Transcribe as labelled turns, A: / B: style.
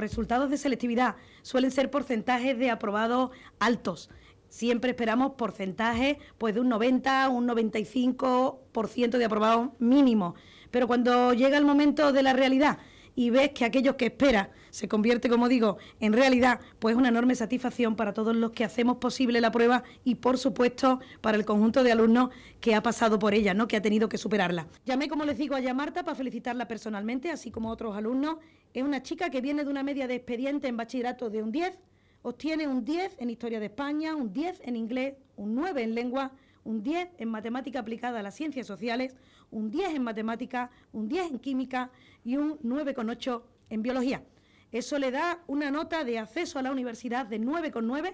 A: resultados de selectividad suelen ser porcentajes de aprobados altos. Siempre esperamos porcentajes pues, de un 90, un 95% de aprobados mínimo. Pero cuando llega el momento de la realidad, y ves que aquello que espera se convierte, como digo, en realidad, pues una enorme satisfacción para todos los que hacemos posible la prueba y, por supuesto, para el conjunto de alumnos que ha pasado por ella, ¿no? que ha tenido que superarla. Llamé, como les digo, a Marta para felicitarla personalmente, así como a otros alumnos. Es una chica que viene de una media de expediente en bachillerato de un 10, obtiene un 10 en Historia de España, un 10 en inglés, un 9 en lengua un 10 en matemática aplicada a las ciencias sociales, un 10 en matemática, un 10 en química y un 9,8 en biología. Eso le da una nota de acceso a la universidad de 9,9